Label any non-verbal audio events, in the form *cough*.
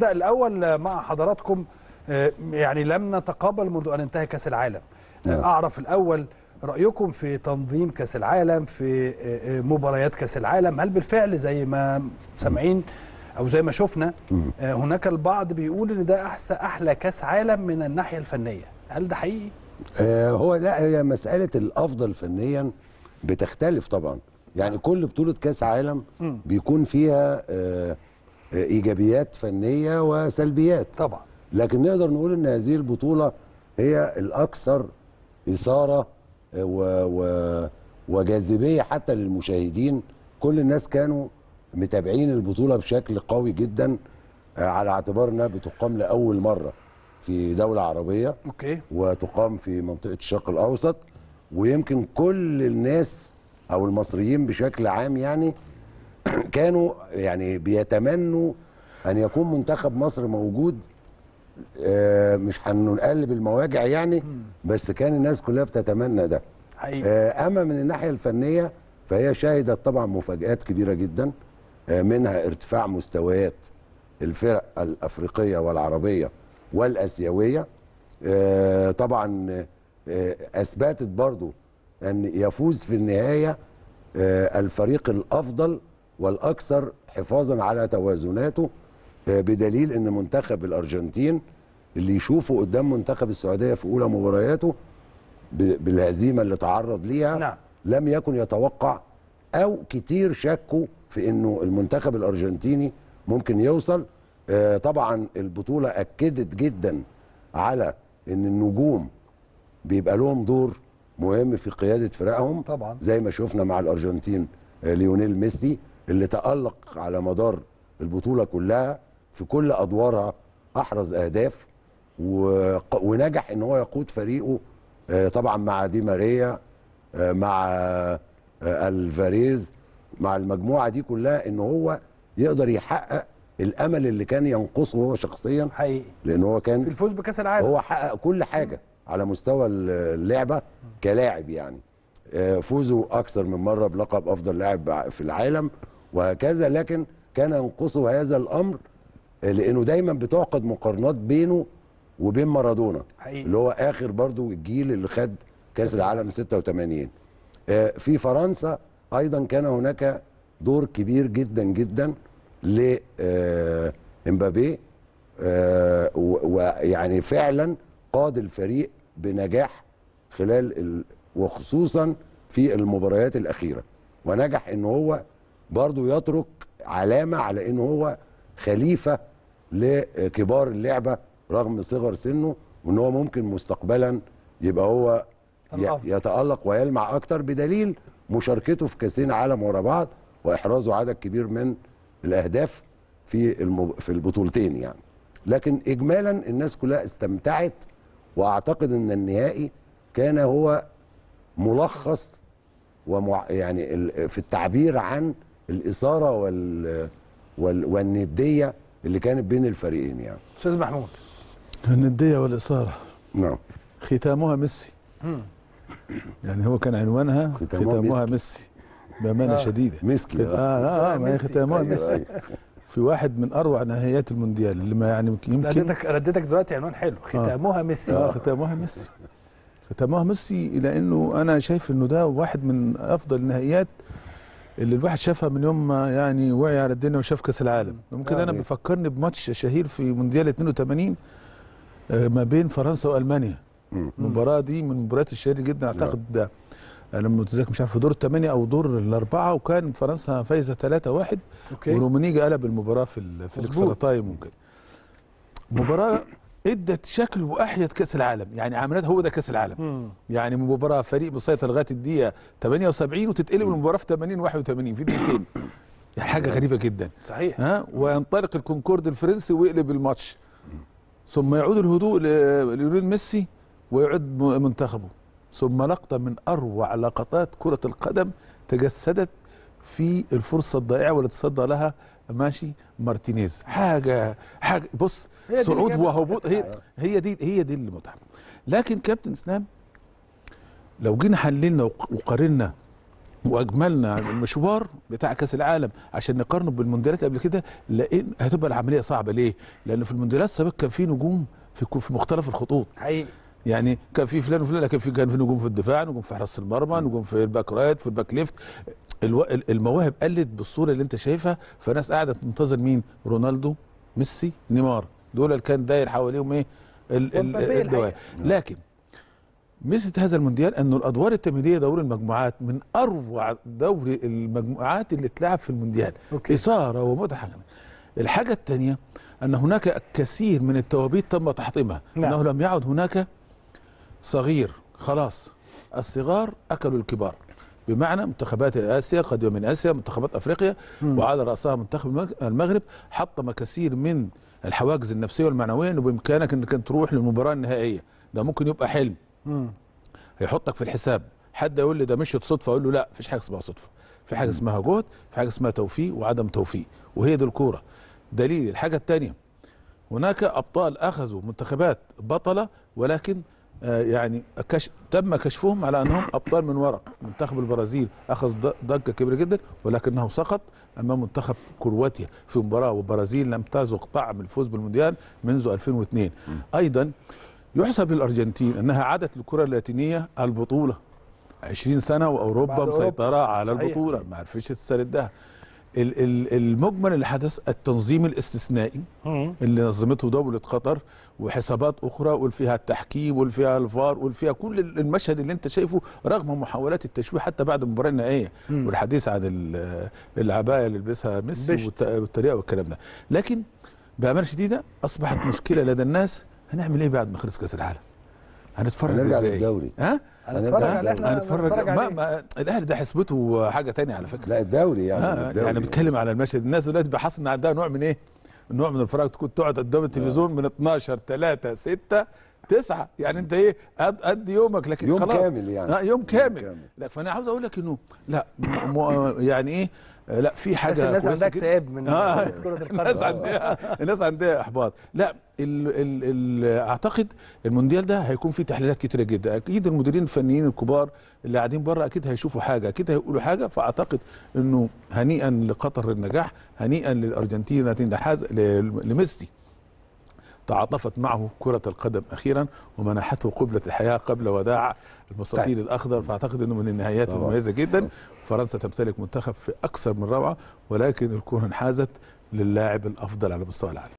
نبدأ الأول مع حضراتكم آه، يعني لم نتقابل منذ أن انتهى كأس العالم نعم. أعرف الأول رأيكم في تنظيم كأس العالم في آه، آه، مباريات كأس العالم هل بالفعل زي ما سامعين أو زي ما شفنا هناك البعض بيقول إن ده أحسن أحلى كأس عالم من الناحية الفنية هل ده حقيقي؟ آه هو لا هي مسألة الأفضل فنيا بتختلف طبعا يعني نعم. كل بطولة كأس عالم بيكون فيها آه ايجابيات فنيه وسلبيات طبعا لكن نقدر نقول ان هذه البطوله هي الاكثر اثاره آه، و... و... وجاذبيه حتى للمشاهدين كل الناس كانوا متابعين البطوله بشكل قوي جدا آه، على اعتبار انها بتقام لاول مره في دوله عربيه اوكي وتقام في منطقه الشرق الاوسط ويمكن كل الناس او المصريين بشكل عام يعني كانوا يعني بيتمنوا ان يكون منتخب مصر موجود آه، مش هنقلب المواجع يعني بس كان الناس كلها بتتمنى ده حقيقي. آه، اما من الناحيه الفنيه فهي شهدت طبعا مفاجات كبيره جدا آه، منها ارتفاع مستويات الفرق الافريقيه والعربيه والاسيويه طبعا اثبتت برضو ان يفوز في النهايه الفريق الافضل والاكثر حفاظا على توازناته آه، بدليل ان منتخب الارجنتين اللي يشوفه قدام منتخب السعوديه في اولى مبارياته بالهزيمه اللي تعرض ليها نعم. لم يكن يتوقع او كتير شكوا في انه المنتخب الارجنتيني ممكن يوصل آه، طبعا البطوله اكدت جدا على ان النجوم بيبقى لهم دور مهم في قياده فرقهم طبعا زي ما شفنا مع الارجنتين آه، ليونيل ميسي اللي تألق على مدار البطولة كلها في كل أدوارها أحرز أهداف ونجح ان هو يقود فريقه آه، طبعا مع دي ماريا آه، مع آه، الفاريز مع المجموعه دي كلها ان هو يقدر يحقق الامل اللي كان ينقصه هو شخصيا حقيقي لان هو كان الفوز بكاس العالم هو حقق كل حاجه على مستوى اللعبه كلاعب يعني فوزه اكثر من مره بلقب افضل لاعب في العالم وهكذا لكن كان ينقصه هذا الامر آه، لانه دايما بتعقد مقارنات بينه وبين مارادونا اللي هو اخر برضو الجيل اللي خد كاس العالم 86 آه، في فرنسا ايضا كان هناك دور كبير جدا جدا لامبابي آه، امبابي ويعني فعلا قاد الفريق بنجاح خلال وخصوصا في المباريات الاخيره ونجح ان هو برضه يترك علامه على ان هو خليفه لكبار اللعبه رغم صغر سنه وان هو ممكن مستقبلا يبقى هو يتالق ويلمع اكتر بدليل مشاركته في كاسين عالم ورا بعض واحرازه عدد كبير من الاهداف في في البطولتين يعني لكن اجمالا الناس كلها استمتعت واعتقد ان النهائي كان هو ملخص ومع يعني في التعبير عن الاثاره وال... وال... والنديه اللي كانت بين الفريقين يعني استاذ محمود النديه والاثاره نعم ختامها ميسي يعني هو كان عنوانها ختامها, ختامها ميسي بامانه آه. شديده ميسكي اه اه, آه ما هي ختامها طيب. ميسي في واحد من اروع نهائيات المونديال اللي ما يعني يمكن ردتك ردتك دلوقتي عنوان حلو آه. ختامها آه. ميسي اه ختامها ميسي ختامها ميسي لانه انا شايف انه ده واحد من افضل النهائيات اللي الواحد شافها من يوم ما يعني وعي على الدنيا وشاف كاس العالم ممكن يعني. انا بفكرني بماتش شهير في مونديال 82 آه، ما بين فرنسا والمانيا المباراه دي من المباريات الشهيره جدا اعتقد نعم. ده انا متذكر مش عارف في دور الثمانيه او دور الاربعه وكان فرنسا فايزه 3-1 ورومانيجا قلب المباراه في في الاكسترا تايم وكده مباراه ادت شكل واحيت كاس العالم يعني عملت هو ده كاس العالم مم. يعني مباراه فريق مسيطر لغايه الدقيقه 78 وتتقلب المباراه في 80 81 في دقيقتين *coughs* يعني حاجه غريبه جدا صحيح ها وينطلق الكونكورد الفرنسي ويقلب الماتش ثم يعود الهدوء ليونيل ميسي ويعود منتخبه ثم لقطه من اروع لقطات كره القدم تجسدت في الفرصه الضائعه واللي تصدى لها ماشي مارتينيز حاجه حاجه بص صعود وهبوط هي, يعني. هي دي هي دي المتعه لكن كابتن اسلام لو جينا حللنا وقارنا واجملنا المشوار بتاع كاس العالم عشان نقارنه بالمونديالات قبل كده لان هتبقى العمليه صعبه ليه؟ لان في المونديالات السابقه كان في نجوم في مختلف الخطوط حقيقي يعني كان في فلان وفلان لكن في كان في نجوم في الدفاع نجوم في حراسه المرمى نجوم في الباك رايت في الباك ليفت المواهب قلت بالصوره اللي انت شايفها فالناس قاعده تنتظر مين رونالدو ميسي نيمار دول اللي كان داير حواليهم ايه الدوائر لكن ميزه هذا المونديال انه الادوار التمهيديه دور المجموعات من اروع دوري المجموعات اللي اتلعب في المونديال أوكي. اثاره ومتعه الحاجه الثانيه ان هناك كثير من التوابيت تم تحطيمها نعم. انه لم يعد هناك صغير خلاص الصغار اكلوا الكبار بمعنى منتخبات اسيا قادمه من اسيا منتخبات افريقيا مم. وعلى راسها منتخب المغرب حطم كثير من الحواجز النفسيه والمعنويه انه بامكانك انك تروح للمباراه النهائيه ده ممكن يبقى حلم مم. هيحطك في الحساب حد يقول لي ده مشيت صدفه اقول له لا مفيش حاجه اسمها صدفه في حاجه اسمها جهد في حاجه اسمها توفيق وعدم توفيق وهي دي الكوره دليل الحاجه الثانيه هناك ابطال اخذوا منتخبات بطله ولكن آه، يعني كشف تم كشفهم على انهم ابطال من ورق منتخب البرازيل اخذ ضجه كبيره جدا ولكنه سقط امام منتخب كرواتيا في مباراه والبرازيل لم تذق طعم الفوز بالمونديال منذ 2002 ايضا يحسب للارجنتين انها عادت للكره اللاتينيه البطوله 20 سنه واوروبا مسيطره على البطوله ما عرفتش تستردها المجمل اللي حدث التنظيم الاستثنائي اللي نظمته دوله قطر وحسابات اخرى واللي فيها التحكيم واللي فيها الفار واللي فيها كل المشهد اللي انت شايفه رغم محاولات التشويه حتى بعد المباراه النهائيه والحديث عن العبايه اللي لبسها ميسي والطريقه والكلام ده لكن بامانه شديده اصبحت مشكله لدى الناس هنعمل ايه بعد ما خلص كاس العالم هنتفرج هنرجع للدوري ها هنتفرج على احنا هنتفرج ما إيه؟ ما الاهلي ده حسبته حاجه تانية على فكره لا الدوري يعني الدوري يعني, يعني بتكلم على المشهد الناس دلوقتي بحس ان عندها نوع من ايه نوع من الفراغ تكون تقعد قدام التلفزيون من 12 3 6 تسعة يعني انت ايه قد قد يومك لكن يوم خلاص كامل يعني يوم كامل, يوم كامل. لا فانا عاوز اقول لك انه لا يعني ايه لا في حاجه بس الناس عندها اكتئاب من آه كره القدم الناس عندها الناس عندها احباط لا الـ الـ الـ اعتقد المونديال ده هيكون فيه تحليلات كتيره جدا اكيد المديرين الفنيين الكبار اللي قاعدين بره اكيد هيشوفوا حاجه اكيد هيقولوا حاجه فاعتقد انه هنيئا لقطر النجاح هنيئا للارجنتين لميسي تعاطفت معه كرة القدم أخيرا ومنحته قبلة الحياة قبل وداع المستطيل طيب. الأخضر فأعتقد أنه من النهايات طبعا. المميزة جدا فرنسا تمتلك منتخب في أكثر من روعة ولكن الكرة انحازت للاعب الأفضل على مستوى العالم